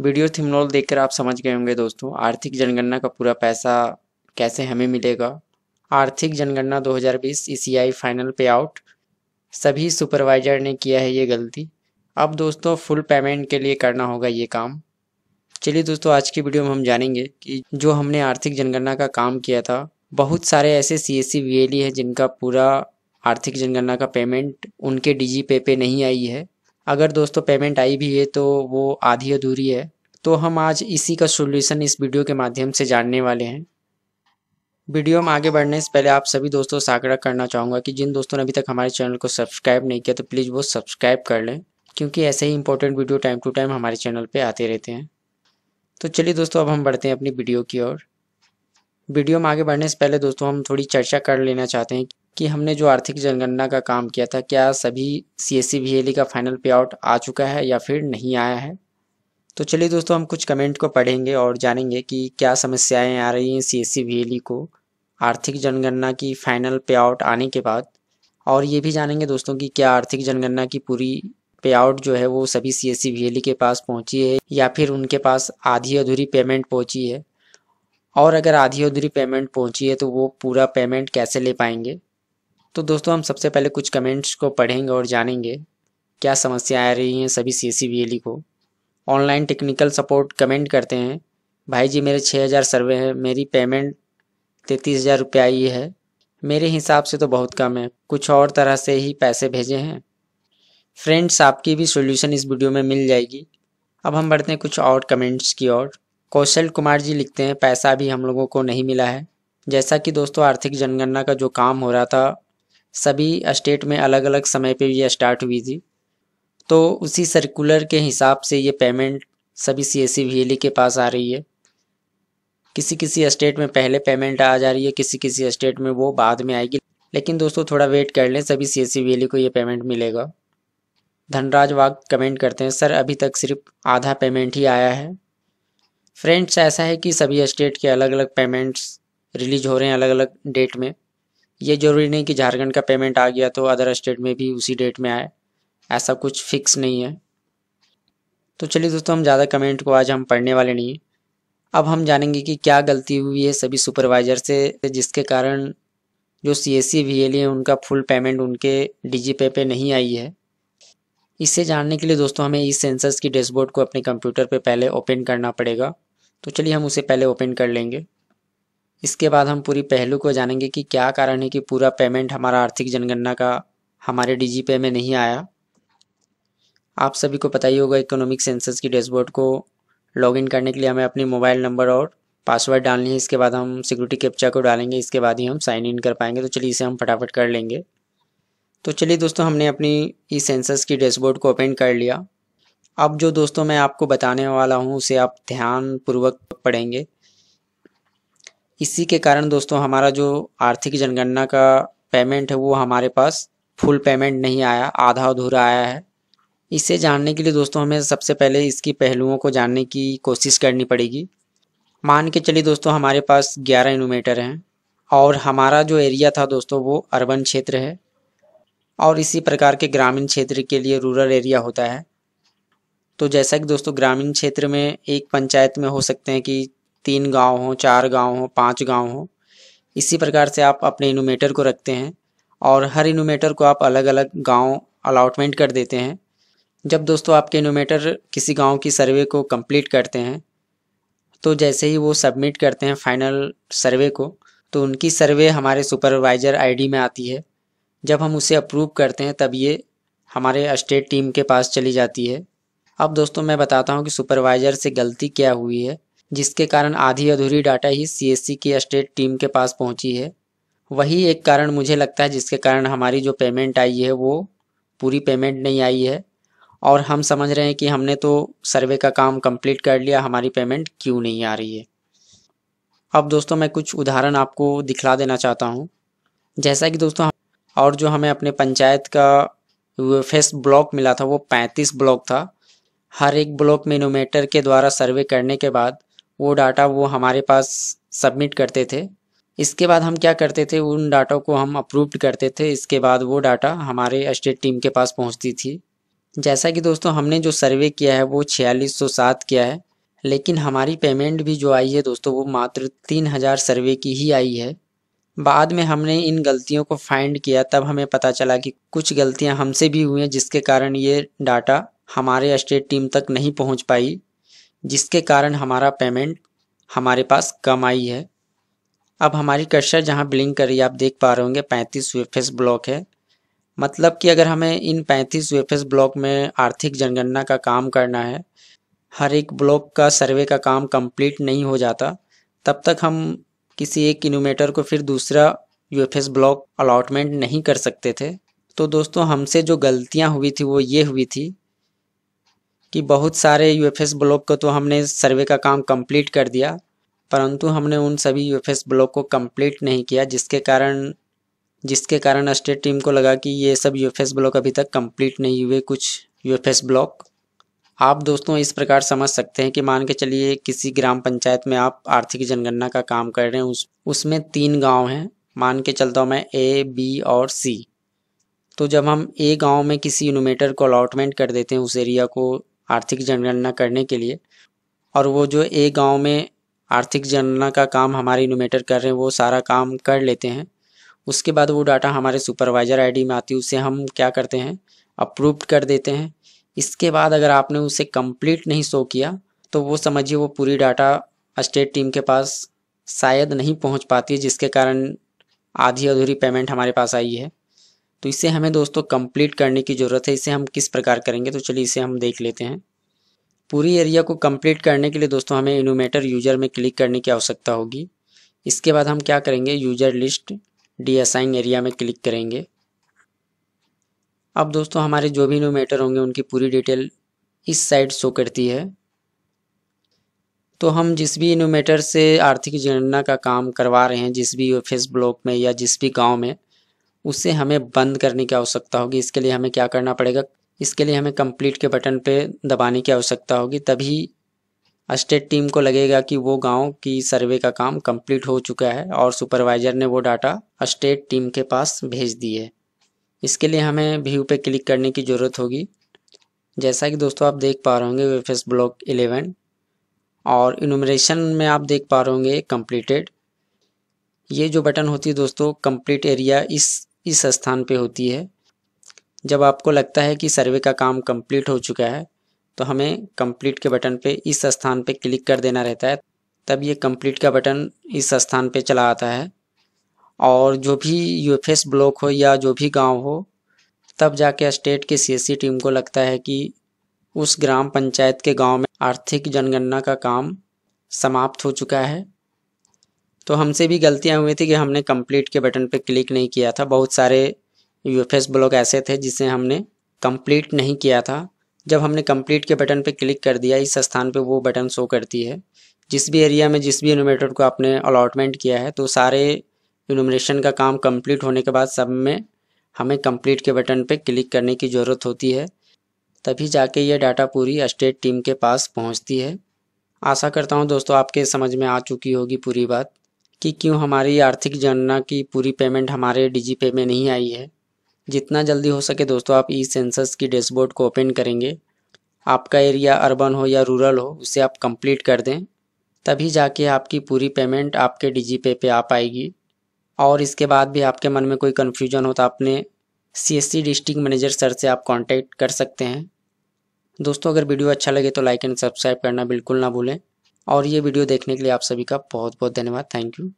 video थिमनोल देखकर आप समझ गए होंगे दोस्तों आर्थिक जनगणना का पूरा पैसा कैसे हमें मिलेगा आर्थिक जनगणना 2020 ईसीआई फाइनल पे आउट सभी सुपरवाइजर ने किया है ये गलती अब दोस्तों फुल पेमेंट के लिए करना होगा ये काम चलिए दोस्तों आज की वीडियो में हम जानेंगे कि जो हमने आर्थिक जनगणना का काम किया था बहुत सारे ऐसे सी एस सी है जिनका पूरा आर्थिक जनगणना का पेमेंट उनके डी पे पे नहीं आई है अगर दोस्तों पेमेंट आई भी है तो वो आधी अधूरी है तो हम आज इसी का सोल्यूशन इस वीडियो के माध्यम से जानने वाले हैं वीडियो में आगे बढ़ने से पहले आप सभी दोस्तों से आग्रह करना चाहूँगा कि जिन दोस्तों ने अभी तक हमारे चैनल को सब्सक्राइब नहीं किया तो प्लीज़ वो सब्सक्राइब कर लें क्योंकि ऐसे ही important video time to time हमारे चैनल पे आते रहते हैं तो चलिए दोस्तों अब हम बढ़ते हैं अपनी वीडियो की ओर वीडियो में आगे बढ़ने से पहले दोस्तों हम थोड़ी चर्चा कर लेना चाहते हैं कि हमने जो आर्थिक जनगणना का काम किया था क्या सभी सी एस e e का फाइनल पे आउट आ चुका है या फिर नहीं आया है तो चलिए दोस्तों हम कुछ कमेंट को पढ़ेंगे और जानेंगे कि क्या समस्याएं आ रही हैं सी एस e को आर्थिक जनगणना की फाइनल पे आउट आने के बाद और ये भी जानेंगे दोस्तों कि क्या आर्थिक जनगणना की पूरी पे आउट जो है वो सभी सी एस के पास पहुंची है या फिर उनके पास आधी अधूरी पेमेंट पहुंची है और अगर आधी अधूरी पेमेंट पहुंची है तो वो पूरा पेमेंट कैसे ले पाएंगे तो दोस्तों हम सबसे पहले कुछ कमेंट्स को पढ़ेंगे और जानेंगे क्या समस्या आ रही हैं सभी सी सी e को ऑनलाइन टेक्निकल सपोर्ट कमेंट करते हैं भाई जी मेरे छः हज़ार सर्वे हैं मेरी पेमेंट तैंतीस हज़ार रुपया आई है मेरे हिसाब से तो बहुत कम है कुछ और तरह से ही पैसे भेजे हैं फ्रेंड्स आपकी भी सोल्यूशन इस वीडियो में मिल जाएगी अब हम बढ़ते हैं कुछ और कमेंट्स की ओर कौशल कुमार जी लिखते हैं पैसा भी हम लोगों को नहीं मिला है जैसा कि दोस्तों आर्थिक जनगणना का जो काम हो रहा था सभी स्टेट में अलग अलग समय पे ये स्टार्ट हुई थी तो उसी सर्कुलर के हिसाब से ये पेमेंट सभी सी एस सी के पास आ रही है किसी किसी स्टेट में पहले पेमेंट आ जा रही है किसी किसी स्टेट में वो बाद में आएगी लेकिन दोस्तों थोड़ा वेट कर लें सभी सी एस सी को ये पेमेंट मिलेगा धनराज वाग कमेंट करते हैं सर अभी तक सिर्फ आधा पेमेंट ही आया है फ्रेंड्स ऐसा है कि सभी स्टेट के अलग अलग पेमेंट्स रिलीज हो रहे हैं अलग अलग डेट में ये जरूरी नहीं कि झारखंड का पेमेंट आ गया तो अदर स्टेट में भी उसी डेट में आए ऐसा कुछ फिक्स नहीं है तो चलिए दोस्तों हम ज़्यादा कमेंट को आज हम पढ़ने वाले नहीं हैं अब हम जानेंगे कि क्या गलती हुई है सभी सुपरवाइज़र से जिसके कारण जो C S C V L है उनका फुल पेमेंट उनके डी पे पे नहीं आई है इसे जानने के लिए दोस्तों हमें इस सेंसर्स की डैशबोर्ड को अपने कंप्यूटर पे पहले ओपन करना पड़ेगा तो चलिए हम उसे पहले ओपन कर लेंगे इसके बाद हम पूरी पहलू को जानेंगे कि क्या कारण है कि पूरा पेमेंट हमारा आर्थिक जनगणना का हमारे डी पे में नहीं आया आप सभी को पता ही होगा इकोनॉमिक सेंसस की डैशबोर्ड को लॉगिन करने के लिए हमें अपने मोबाइल नंबर और पासवर्ड डालनी है इसके बाद हम सिक्योरिटी कैप्चा को डालेंगे इसके बाद ही हम साइन इन कर पाएंगे तो चलिए इसे हम फटाफट कर लेंगे तो चलिए दोस्तों हमने अपनी ई सेंसस की डैशबोर्ड को ओपन कर लिया अब जो दोस्तों मैं आपको बताने वाला हूँ उसे आप ध्यानपूर्वक पढ़ेंगे इसी के कारण दोस्तों हमारा जो आर्थिक जनगणना का पेमेंट है वो हमारे पास फुल पेमेंट नहीं आया आधा अधूरा आया है इसे जानने के लिए दोस्तों हमें सबसे पहले इसकी पहलुओं को जानने की कोशिश करनी पड़ेगी मान के चलिए दोस्तों हमारे पास ग्यारह इनोमीटर हैं और हमारा जो एरिया था दोस्तों वो अर्बन क्षेत्र है और इसी प्रकार के ग्रामीण क्षेत्र के लिए रूरल एरिया होता है तो जैसा कि दोस्तों ग्रामीण क्षेत्र में एक पंचायत में हो सकते हैं कि तीन गांव हो चार गांव हो पांच गांव हो इसी प्रकार से आप अपने इनोमेटर को रखते हैं और हर इनोमेटर को आप अलग अलग गांव अलाटमेंट कर देते हैं जब दोस्तों आपके इनोमेटर किसी गांव की सर्वे को कंप्लीट करते हैं तो जैसे ही वो सबमिट करते हैं फाइनल सर्वे को तो उनकी सर्वे हमारे सुपरवाइज़र आईडी में आती है जब हम उसे अप्रूव करते हैं तब ये हमारे स्टेट टीम के पास चली जाती है अब दोस्तों मैं बताता हूँ कि सुपरवाइज़र से गलती क्या हुई है जिसके कारण आधी अधूरी डाटा ही सी की स्टेट टीम के पास पहुंची है वही एक कारण मुझे लगता है जिसके कारण हमारी जो पेमेंट आई है वो पूरी पेमेंट नहीं आई है और हम समझ रहे हैं कि हमने तो सर्वे का काम कंप्लीट कर लिया हमारी पेमेंट क्यों नहीं आ रही है अब दोस्तों मैं कुछ उदाहरण आपको दिखला देना चाहता हूँ जैसा कि दोस्तों और जो हमें अपने पंचायत का यूएफएस ब्लॉक मिला था वो पैंतीस ब्लॉक था हर एक ब्लॉक में इनोमेटर के द्वारा सर्वे करने के बाद वो डाटा वो हमारे पास सबमिट करते थे इसके बाद हम क्या करते थे उन डाटा को हम अप्रूव्ड करते थे इसके बाद वो डाटा हमारे स्टेट टीम के पास पहुंचती थी जैसा कि दोस्तों हमने जो सर्वे किया है वो छियालीस सौ सात किया है लेकिन हमारी पेमेंट भी जो आई है दोस्तों वो मात्र तीन हज़ार सर्वे की ही आई है बाद में हमने इन गलतियों को फाइंड किया तब हमें पता चला कि कुछ गलतियां हमसे भी हुई हैं जिसके कारण ये डाटा हमारे स्टेट टीम तक नहीं पहुंच पाई जिसके कारण हमारा पेमेंट हमारे पास कम आई है अब हमारी कर्सर जहाँ ब्लिंक कर रही है आप देख पा रहे होंगे पैंतीस वेफ ब्लॉक है मतलब कि अगर हमें इन पैंतीस वेफ ब्लॉक में आर्थिक जनगणना का काम करना है हर एक ब्लॉक का सर्वे का काम कंप्लीट नहीं हो जाता तब तक हम किसी एक इनोमेटर को फिर दूसरा यू ब्लॉक अलाटमेंट नहीं कर सकते थे तो दोस्तों हमसे जो गलतियाँ हुई थी वो ये हुई थी कि बहुत सारे यू ब्लॉक को तो हमने सर्वे का काम कंप्लीट कर दिया परंतु हमने उन सभी यू ब्लॉक को कंप्लीट नहीं किया जिसके कारण जिसके कारण स्टेट टीम को लगा कि ये सब यू ब्लॉक अभी तक कंप्लीट नहीं हुए कुछ यू ब्लॉक आप दोस्तों इस प्रकार समझ सकते हैं कि मान के चलिए किसी ग्राम पंचायत में आप आर्थिक जनगणना का काम कर रहे हैं उस उसमें तीन गांव हैं मान के चलता हूँ मैं ए बी और सी तो जब हम ए गांव में किसी इनोमेटर को अलाटमेंट कर देते हैं उस एरिया को आर्थिक जनगणना करने के लिए और वो जो एक गांव में आर्थिक जनगणना का काम हमारे इनोमेटर कर रहे हैं वो सारा काम कर लेते हैं उसके बाद वो डाटा हमारे सुपरवाइज़र आईडी में आती है उसे हम क्या करते हैं अप्रूव्ड कर देते हैं इसके बाद अगर आपने उसे कंप्लीट नहीं शो किया तो वो समझिए वो पूरी डाटा स्टेट टीम के पास शायद नहीं पहुंच पाती जिसके कारण आधी अधूरी पेमेंट हमारे पास आई है तो इसे हमें दोस्तों कंप्लीट करने की ज़रूरत है इसे हम किस प्रकार करेंगे तो चलिए इसे हम देख लेते हैं पूरी एरिया को कंप्लीट करने के लिए दोस्तों हमें इनोमेटर यूजर में क्लिक करने की आवश्यकता होगी इसके बाद हम क्या करेंगे user list deassign area में क्लिक करेंगे अब दोस्तों हमारे जो भी इनोमेटर होंगे उनकी पूरी डिटेल इस साइड शो करती है तो हम जिस भी इनोमेटर से आर्थिक जनगणना का काम करवा रहे हैं जिस भी ऑफिस ब्लॉक में या जिस भी गांव में उसे हमें बंद करने की आवश्यकता होगी इसके लिए हमें क्या करना पड़ेगा इसके लिए हमें कंप्लीट के बटन पे दबाने की आवश्यकता होगी तभी स्टेट टीम को लगेगा कि वो गांव की सर्वे का काम कंप्लीट हो चुका है और सुपरवाइज़र ने वो डाटा स्टेट टीम के पास भेज दी है इसके लिए हमें व्यू पे क्लिक करने की ज़रूरत होगी जैसा कि दोस्तों आप देख पा रहे होंगे वेफेस ब्लॉक एलेवन और इनुमरेशन में आप देख पा रहे होंगे कम्प्लीटेड ये जो बटन होती है दोस्तों कंप्लीट एरिया इस इस स्थान पे होती है जब आपको लगता है कि सर्वे का काम कंप्लीट हो चुका है तो हमें कंप्लीट के बटन पे इस स्थान पे क्लिक कर देना रहता है तब ये कंप्लीट का बटन इस स्थान पे चला आता है और जो भी यूएफएस ब्लॉक हो या जो भी गांव हो तब जाके स्टेट के सीएससी टीम को लगता है कि उस ग्राम पंचायत के गांव में आर्थिक जनगणना का काम समाप्त हो चुका है तो हमसे भी गलतियाँ हुई थी कि हमने कंप्लीट के बटन पर क्लिक नहीं किया था बहुत सारे यू ब्लॉग ऐसे थे जिसे हमने कंप्लीट नहीं किया था जब हमने कंप्लीट के बटन पर क्लिक कर दिया इस स्थान पर वो बटन शो करती है जिस भी एरिया में जिस भी इनोमेटर को आपने अलॉटमेंट किया है तो सारे इनोमेशन का काम कंप्लीट होने के बाद सब में हमें कंप्लीट के बटन पर क्लिक करने की ज़रूरत होती है तभी जाके ये डाटा पूरी स्टेट टीम के पास पहुंचती है आशा करता हूं दोस्तों आपके समझ में आ चुकी होगी पूरी बात कि क्यों हमारी आर्थिक जनना की पूरी पेमेंट हमारे डिजी पे में नहीं आई है जितना जल्दी हो सके दोस्तों आप ई सेंसस की डैशबोर्ड को ओपन करेंगे आपका एरिया अर्बन हो या रूरल हो उसे आप कंप्लीट कर दें तभी जाके आपकी पूरी पेमेंट आपके डिजी पे पे आ पाएगी और इसके बाद भी आपके मन में कोई कन्फ्यूजन हो तो आपने C S C district manager sir से आप कॉन्टैक्ट कर सकते हैं दोस्तों अगर वीडियो अच्छा लगे तो लाइक एंड सब्सक्राइब करना बिल्कुल ना भूलें और ये वीडियो देखने के लिए आप सभी का बहुत बहुत धन्यवाद थैंक यू